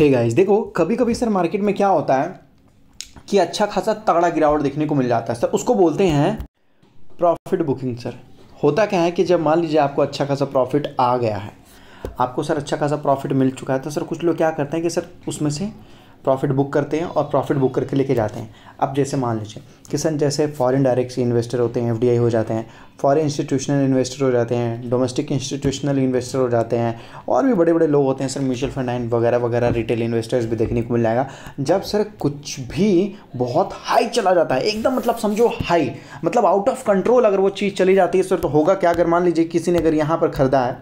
हे hey guys देखो कभी कभी सर मार्केट में क्या होता है कि अच्छा खासा तगड़ा गिरावट देखने को मिल जाता है सर उसको बोलते हैं प्रॉफिट बुकिंग सर होता क्या है कि जब मान लीजिए आपको अच्छा खासा प्रॉफिट आ गया है आपको सर अच्छा खासा प्रॉफिट मिल चुका है तो सर कुछ लोग क्या करते हैं कि सर उसमें से प्रॉफिट बुक करते हैं और प्रॉफिट बुक करके लेके जाते हैं अब जैसे मान लीजिए किसान जैसे फॉरेन डायरेक्ट इन्वेस्टर होते हैं एफडीआई हो जाते हैं फॉरेन इंस्टीट्यूशनल इन्वेस्टर हो जाते हैं डोमेस्टिक इंस्टीट्यूशनल इन्वेस्टर हो जाते हैं और भी बड़े बड़े लोग होते हैं सर म्यूचुअल फंड एंड वगैरह वगैरह रिटेल इन्वेस्टर्स भी देखने को मिल जाएगा जब सर कुछ भी बहुत हाई चला जाता है एकदम मतलब समझो हाई मतलब आउट ऑफ कंट्रोल अगर वो चीज़ चली जाती है सर तो होगा क्या अगर मान लीजिए किसी ने अगर यहाँ पर खरीदा है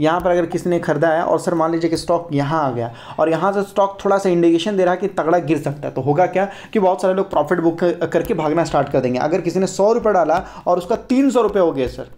यहाँ पर अगर किसी ने खरीदा है और सर मान लीजिए कि स्टॉक यहाँ आ गया और यहाँ से स्टॉक थोड़ा सा इंडिकेशन दे रहा है कि तगड़ा गिर सकता है तो होगा क्या कि बहुत सारे लोग प्रॉफिट बुक करके भागना स्टार्ट कर देंगे अगर किसी ने सौ रुपये डाला और उसका तीन सौ रुपये हो गया सर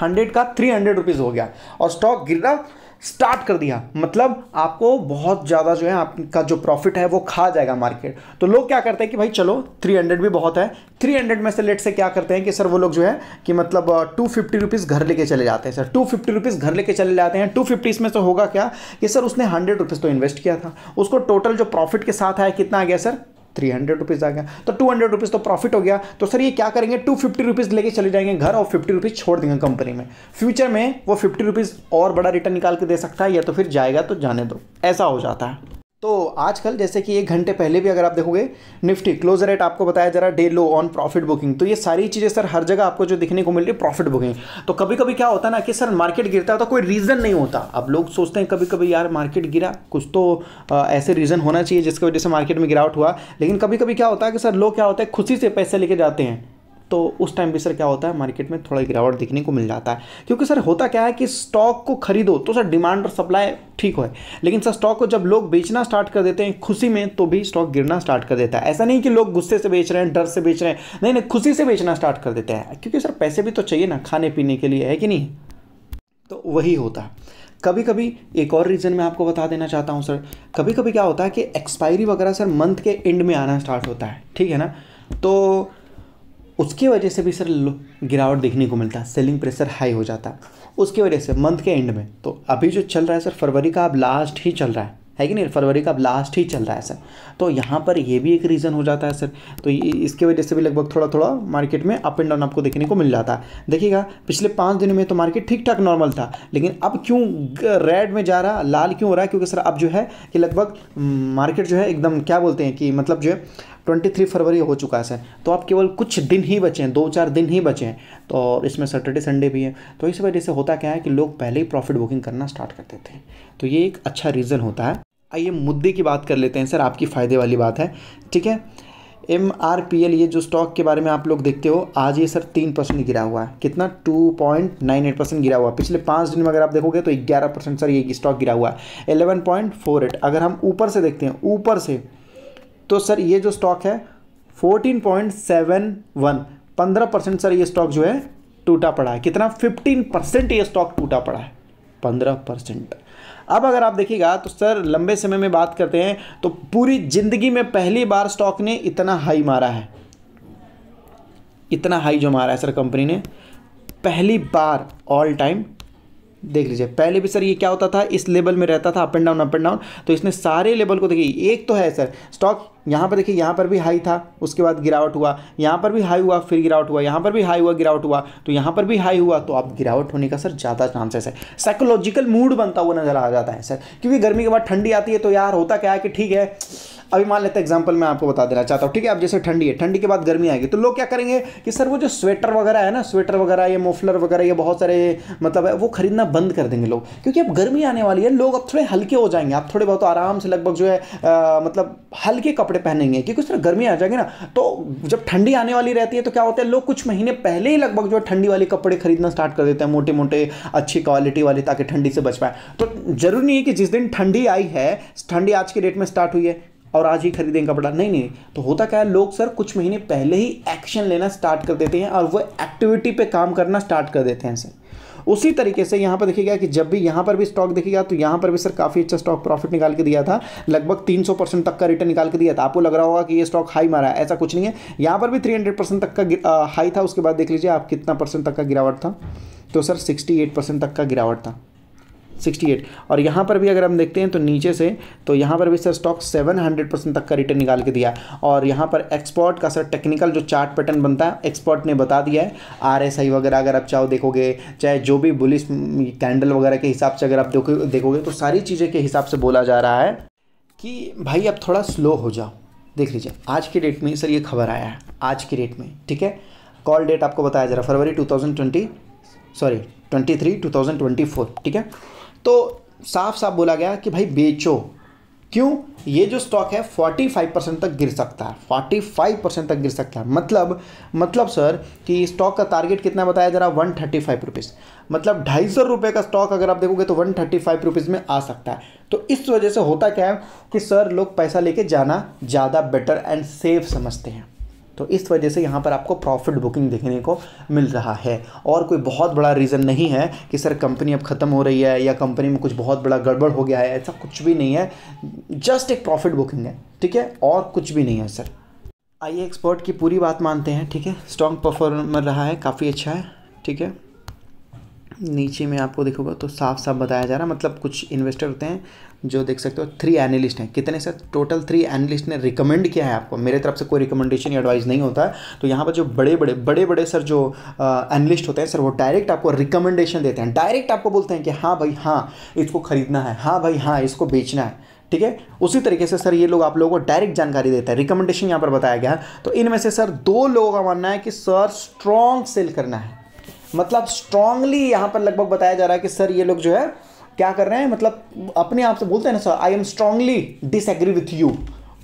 हंड्रेड का थ्री हंड्रेड रुपीज़ हो गया और स्टॉक गिर रहा स्टार्ट कर दिया मतलब आपको बहुत ज़्यादा जो है आपका जो प्रॉफिट है वो खा जाएगा मार्केट तो लोग क्या करते हैं कि भाई चलो 300 भी बहुत है 300 में से लेट से क्या करते हैं कि सर वो लोग जो है कि मतलब टू फिफ्टी रुपीज़ घर लेके चले जाते हैं सर टू फिफ्टी रुपीज़ घर लेके चले जाते हैं टू फिफ्टी इसमें से होगा क्या कि सर उसने हंड्रेड रुपीज़ तो इन्वेस्ट किया था उसको टोटल जो प्रॉफिट के साथ आया कितना आ गया सर थ्री हंड्रेड रुपीज़ आ गया तो टू हंड्रेड रुपीज़ तो प्रॉफिट हो गया तो सर ये क्या करेंगे टू फिफ्टी रुपीज़ लेके चले जाएंगे घर और फिफ्टी रुपीज़ छोड़ देंगे कंपनी में फ्यूचर में वो फिफ्टी रुपीज़ और बड़ा रिटर्न निकाल के दे सकता है या तो फिर जाएगा तो जाने दो ऐसा हो जाता है तो आजकल जैसे कि एक घंटे पहले भी अगर आप देखोगे निफ्टी क्लोज रेट आपको बताया जा रहा है day low on profit booking तो ये सारी चीज़ें सर हर जगह आपको जो दिखने को मिल रही है प्रॉफिट बुकिंग तो कभी कभी क्या होता है ना कि सर मार्केट गिरता है तो कोई रीज़न नहीं होता अब लोग सोचते हैं कभी कभी यार मार्केट गिरा कुछ तो आ, ऐसे रीज़न होना चाहिए जिसकी वजह से मार्केट में गिरावट हुआ लेकिन कभी कभी क्या होता है कि सर लोग क्या होता है खुशी से पैसे लेके जाते हैं तो उस टाइम भी सर क्या होता है मार्केट में थोड़ा गिरावट देखने को मिल जाता है क्योंकि सर होता क्या है कि स्टॉक को खरीदो तो सर डिमांड और सप्लाई ठीक हो लेकिन सर स्टॉक को जब लोग बेचना स्टार्ट कर देते हैं खुशी में तो भी स्टॉक गिरना स्टार्ट कर देता है ऐसा नहीं कि लोग गुस्से से बेच रहे हैं डर से बेच रहे हैं नहीं नहीं खुशी से बेचना स्टार्ट कर देते हैं क्योंकि सर पैसे भी तो चाहिए ना खाने पीने के लिए है कि नहीं तो वही होता है कभी कभी एक और रीज़न मैं आपको बता देना चाहता हूँ सर कभी कभी क्या होता है कि एक्सपायरी वगैरह सर मंथ के एंड में आना स्टार्ट होता है ठीक है ना तो उसकी वजह से भी सर गिरावट देखने को मिलता सेलिंग प्रेशर हाई हो जाता उसकी वजह से मंथ के एंड में तो अभी जो चल रहा है सर फरवरी का अब लास्ट ही चल रहा है है कि नहीं फरवरी का अब लास्ट ही चल रहा है सर तो यहाँ पर ये भी एक रीज़न हो जाता है सर तो इसके वजह से भी लगभग थोड़ा थोड़ा मार्केट में अप एंड डाउन आपको देखने को मिल जाता है देखिएगा पिछले पाँच दिनों में तो मार्केट ठीक ठाक नॉर्मल था लेकिन अब क्यों रेड में जा रहा लाल क्यों हो रहा है क्योंकि सर अब जो है कि लगभग मार्केट जो है एकदम क्या बोलते हैं कि मतलब जो है 23 फरवरी हो चुका है सर तो आप केवल कुछ दिन ही बचे हैं दो चार दिन ही बचे तो हैं तो और इसमें सैटरडे संडे भी है तो इस वजह से होता क्या है कि लोग पहले ही प्रॉफिट बुकिंग करना स्टार्ट करते थे तो ये एक अच्छा रीज़न होता है आइए मुद्दे की बात कर लेते हैं सर आपकी फ़ायदे वाली बात है ठीक है एम आर पी एल ये जो स्टॉक के बारे में आप लोग देखते हो आज ये सर तीन परसेंट गिरा हुआ है कितना two point nine eight percent गिरा हुआ है पिछले पाँच दिन में अगर आप देखोगे तो ग्यारह परसेंट सर ये स्टॉक गिरा हुआ है एलेवन पॉइंट फोर एट अगर हम ऊपर से देखते हैं ऊपर से तो सर ये जो स्टॉक है फोर्टीन पॉइंट सेवन वन पंद्रह परसेंट सर ये स्टॉक जो है टूटा पड़ा है कितना फिफ्टीन परसेंट ये स्टॉक टूटा पड़ा है पंद्रह परसेंट अब अगर आप देखिएगा तो सर लंबे समय में बात करते हैं तो पूरी ज़िंदगी में पहली बार स्टॉक ने इतना हाई मारा है इतना हाई जो मारा है सर कंपनी ने पहली बार ऑल टाइम देख लीजिए पहले भी सर ये क्या होता था इस लेवल में रहता था up and down up and down तो इसने सारे लेवल को देखिए एक तो है सर स्टॉक यहाँ पर देखिए यहाँ पर भी हाई था उसके बाद गिरावट हुआ यहाँ पर भी हाई हुआ फिर गिरावट हुआ यहाँ पर भी हाई हुआ गिरावट हुआ तो यहाँ पर भी हाई हुआ तो आप गिरावट होने का सर ज़्यादा चांसेस है साइकोलॉजिकल मूड बनता हुआ नज़र आ जाता है सर क्योंकि गर्मी के बाद ठंडी आती है तो यार होता क्या है कि ठीक है अभी मान लेते एग्जाम्पल मैं आपको बता देना चाहता हूँ ठीक है अब जैसे ठंडी है ठंडी के बाद गर्मी आएगी तो लोग क्या करेंगे कि सर वो जो स्वेटर वगैरह है ना स्वेटर वगैरह या मोफलर वगैरह ये बहुत सारे मतलब है वो खरीदना बंद कर देंगे लोग क्योंकि अब गर्मी आने वाली है लोग अब थोड़े हल्के हो जाएंगे आप थोड़े बहुत तो आराम से लगभग जो है मतलब हल्के कपड़े पहनेंगे क्योंकि उस गर्मी आ जाएगी ना तो जब ठंडी आने वाली रहती है तो क्या होता है लोग कुछ महीने पहले ही लगभग जो है ठंडी वाले कपड़े खरीदना स्टार्ट कर देते हैं मोटे मोटे अच्छी क्वालिटी वाले ताकि ठंडी से बच पाए तो जरूरी नहीं है कि जिस दिन ठंडी आई है ठंडी आज के डेट में स्टार्ट हुई है और आज ही खरीदें कपड़ा नहीं नहीं तो होता क्या है लोग सर कुछ महीने पहले ही एक्शन लेना स्टार्ट कर देते हैं और वो एक्टिविटी पे काम करना स्टार्ट कर देते हैं सर उसी तरीके से यहाँ पर देखिएगा कि जब भी यहाँ पर भी स्टॉक देखिएगा तो यहाँ पर भी सर काफ़ी अच्छा स्टॉक प्रॉफिट निकाल के दिया था लगभग 300 परसेंट तक का रिटर्न निकाल के दिया था आपको लग रहा होगा कि ये स्टॉक हाई मारा है ऐसा कुछ नहीं है यहाँ पर भी 300 परसेंट तक का आ, हाई था उसके बाद देख लीजिए आप कितना परसेंट तक का गिरावट था तो सर सिक्सटी तक का गिरावट था सिक्सटी एट और यहाँ पर भी अगर हम देखते हैं तो नीचे से तो यहाँ पर भी sir stock seven hundred percent तक का रिटर्न निकाल के दिया और यहाँ पर एक्सपोर्ट का सर टेक्निकल जो चार्ट पैटर्न बनता है एक्सपोर्ट ने बता दिया है आर एस आई वगैरह अगर आप चाहो देखोगे चाहे जो भी बुलिस कैंडल वगैरह के हिसाब से अगर आप देखोगे तो सारी चीज़ें के हिसाब से बोला जा रहा है कि भाई आप थोड़ा स्लो हो जाओ देख लीजिए आज के डेट में सर ये खबर आया है आज के डेट में ठीक है कॉल डेट आपको बताया जा रहा है फरवरी ट्वेंटी सॉरी ट्वेंटी फोर ठीक है तो साफ साफ बोला गया कि भाई बेचो क्यों ये जो स्टॉक है 45 परसेंट तक गिर सकता है 45 परसेंट तक गिर सकता है मतलब मतलब सर कि स्टॉक का टारगेट कितना बताया जरा वन थर्टी फाइव रुपीज़ मतलब ढाई सौ रुपये का स्टॉक अगर आप देखोगे तो वन थर्टी फाइव रुपीज़ में आ सकता है तो इस वजह से होता क्या है कि सर लोग पैसा लेके जाना ज़्यादा बेटर एंड सेफ समझते हैं तो इस वजह से यहाँ पर आपको प्रॉफिट बुकिंग देखने को मिल रहा है और कोई बहुत बड़ा रीज़न नहीं है कि सर कंपनी अब ख़त्म हो रही है या कंपनी में कुछ बहुत बड़ा गड़बड़ हो गया है ऐसा कुछ भी नहीं है जस्ट एक प्रॉफिट बुकिंग है ठीक है और कुछ भी नहीं है सर आइए एक्सपर्ट की पूरी बात मानते हैं ठीक है स्ट्रॉन्ग परफॉर्मर रहा है काफ़ी अच्छा है ठीक है नीचे में आपको देखोगे तो साफ साफ बताया जा रहा है मतलब कुछ इन्वेस्टर होते हैं जो देख सकते हो थ्री एनालिस्ट हैं कितने सर टोटल थ्री एनालिस्ट ने रिकमेंड किया है आपको मेरे तरफ से कोई रिकमेंडेशन या एडवाइस नहीं होता तो यहाँ पर जो बड़े बड़े बड़े बड़े सर जो एनालिस्ट होते हैं सर वो डायरेक्ट आपको रिकमेंडेशन देते हैं डायरेक्ट आपको बोलते हैं कि हाँ भाई हाँ इसको खरीदना है हाँ भाई हाँ इसको बेचना है ठीक है उसी तरीके से सर ये लोग आप लोगों को डायरेक्ट जानकारी देते हैं रिकमेंडेशन यहाँ पर बताया गया है तो इनमें से सर दो लोगों का मानना है कि सर स्ट्रॉन्ग सेल करना है मतलब स्ट्रांगली यहाँ पर लगभग बताया जा रहा है कि सर ये लोग जो है क्या कर रहे हैं मतलब अपने आप से बोलते हैं ना sir I am strongly disagree with you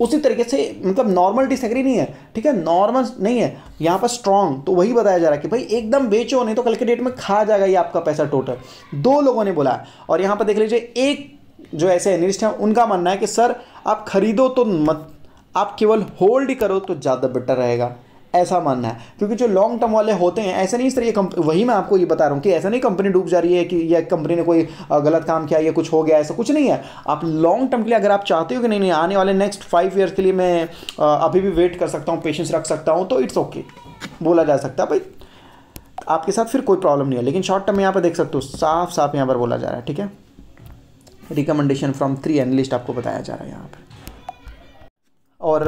उसी तरीके से मतलब नॉर्मल डिसएग्री नहीं है ठीक है नॉर्मल नहीं है यहाँ पर स्ट्रांग तो वही बताया जा रहा है कि भाई एकदम बेचो नहीं तो कल के डेट में खा जाएगा ये आपका पैसा टोटल दो लोगों ने बोला और यहाँ पर देख लीजिए एक जो ऐसे एनलिस्ट हैं उनका मानना है कि सर आप खरीदो तो मत आप केवल होल्ड ही करो तो ज़्यादा बेटर रहेगा ऐसा मानना है क्योंकि जो लॉन्ग टर्म वाले होते हैं ऐसा नहीं इस तरह वही मैं आपको ये बता रहा हूँ कि ऐसा नहीं कंपनी डूब जा रही है कि या कंपनी ने कोई गलत काम किया या कुछ हो गया ऐसा कुछ नहीं है आप लॉन्ग टर्म के लिए अगर आप चाहते हो कि नहीं नहीं आने वाले नेक्स्ट फाइव ईयर्स के लिए मैं अभी भी वेट कर सकता हूँ पेशेंस रख सकता हूँ तो इट्स ओके बोला जा सकता है भाई आपके साथ फिर कोई प्रॉब्लम नहीं है लेकिन शॉर्ट टर्म यहाँ पर देख सकते हो साफ साफ यहाँ पर बोला जा रहा है ठीक है रिकमेंडेशन फ्रॉम थ्री एनलिस्ट आपको बताया जा रहा है यहाँ पर और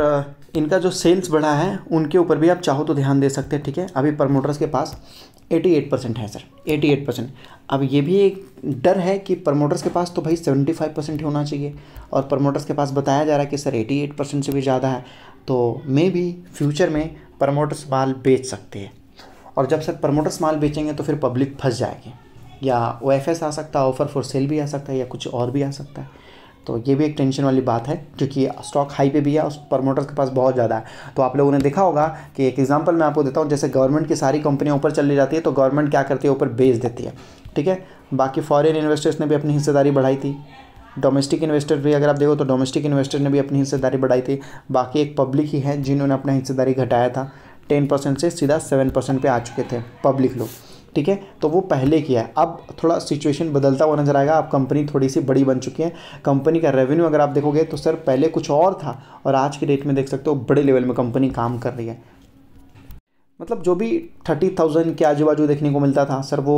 इनका जो सेल्स बढ़ा है उनके ऊपर भी आप चाहो तो ध्यान दे सकते हैं ठीक है अभी प्रमोटर्स के पास 88 परसेंट है सर 88 परसेंट अब ये भी एक डर है कि प्रमोटर्स के पास तो भाई 75 परसेंट ही होना चाहिए और प्रमोटर्स के पास बताया जा रहा है कि सर 88 परसेंट से भी ज़्यादा है तो मे भी फ्यूचर में प्रमोटर्स माल बेच सकते हैं और जब सर प्रमोटर्स माल बेचेंगे तो फिर पब्लिक फंस जाएगी या ओ आ सकता है ऑफ़र फॉर सेल भी आ सकता है या कुछ और भी आ सकता है तो ये भी एक टेंशन वाली बात है क्योंकि स्टॉक हाई पे भी है उस प्रमोटर्स के पास बहुत ज़्यादा है तो आप लोगों ने देखा होगा कि एक एग्जांपल मैं आपको देता हूँ जैसे गवर्नमेंट की सारी कंपनियाँ ऊपर चली जाती है तो गवर्नमेंट क्या करती है ऊपर बेच देती है ठीक है बाकी फॉरन इन्वेस्टर्स ने भी अपनी हिस्सेदारी बढ़ाई थी डोमेस्टिक इन्वेस्टर भी अगर आप देखो तो डोमेस्टिक इन्वेस्टर ने भी अपनी हिस्सेदारी बढ़ाई थी बाकी एक पब्लिक ही है जिन्होंने अपना हिस्सेदारी घटाया था टेन परसेंट से सीधा सेवन परसेंट पर आ चुके थे पब्लिक लोग ठीक है तो वो पहले किया है अब थोड़ा सिचुएशन बदलता हुआ नजर आएगा अब कंपनी थोड़ी सी बड़ी बन चुकी है कंपनी का रेवेन्यू अगर आप देखोगे तो सर पहले कुछ और था और आज की डेट में देख सकते हो बड़े लेवल में कंपनी काम कर रही है मतलब जो भी थर्टी थाउजेंड के आजू बाजू देखने को मिलता था सर वो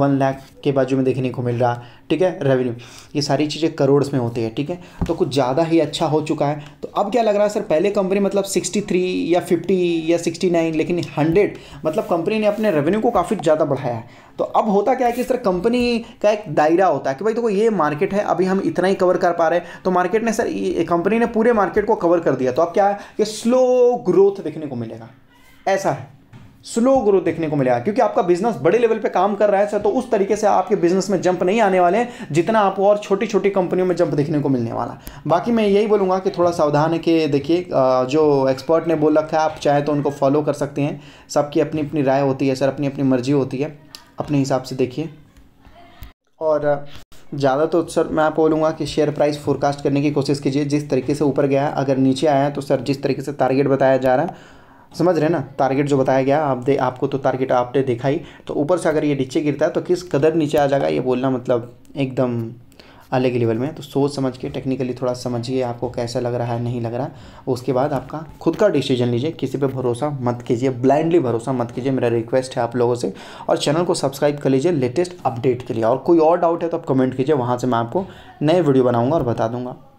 वन लाख के बाजू में देखने को मिल रहा ठीक है रेवेन्यू ये सारी चीज़ें करोड़ में होती है ठीक है तो कुछ ज़्यादा ही अच्छा हो चुका है अब क्या लग रहा है सर पहले कंपनी मतलब 63 या 50 या 69 लेकिन 100 मतलब कंपनी ने अपने रेवेन्यू को काफ़ी ज़्यादा बढ़ाया है तो अब होता क्या है कि सर कंपनी का एक दायरा होता है कि भाई देखो तो ये मार्केट है अभी हम इतना ही कवर कर पा रहे हैं तो मार्केट ने सर कंपनी ने पूरे मार्केट को कवर कर दिया तो अब क्या है कि स्लो ग्रोथ देखने को मिलेगा ऐसा है स्लो ग्रोथ देखने को मिलेगा क्योंकि आपका बिजनेस बड़े लेवल पे काम कर रहा है तो उस तरीके से आपके बिजनेस में जंप नहीं आने वाले हैं जितना आपको और छोटी छोटी कंपनियों में जंप देखने को मिलने वाला बाकी मैं यही बोलूँगा कि थोड़ा सावधान है कि देखिए जो एक्सपर्ट ने बोल रखा है आप चाहे तो उनको फॉलो कर सकते हैं सबकी अपनी अपनी राय होती है सर अपनी अपनी मर्जी होती है अपने हिसाब से देखिए और ज़्यादा तो सर मैं आप बोलूँगा कि शेयर प्राइस फोरकास्ट करने की कोशिश कीजिए जिस तरीके से ऊपर गया अगर नीचे आया तो सर जिस तरीके से टारगेट बताया जा रहा है समझ रहे हैं ना टारगेट जो बताया गया आप दे आपको तो टारगेट आपने देखा ही तो ऊपर से अगर ये नीचे गिरता है तो किस कदर नीचे आ जाएगा ये बोलना मतलब एकदम अलग लेवल में तो सोच समझ के टेक्निकली थोड़ा समझिए आपको कैसा लग रहा है नहीं लग रहा उसके बाद आपका खुद का डिसीजन लीजिए किसी पे भरोसा मत कीजिए ब्लाइंडली भरोसा मत कीजिए मेरा रिक्वेस्ट है आप लोगों से और चैनल को सब्सक्राइब कर लीजिए लेटेस्ट अपडेट के लिए और कोई और डाउट है तो आप कमेंट कीजिए वहाँ से मैं आपको नए वीडियो बनाऊँगा और बता दूँगा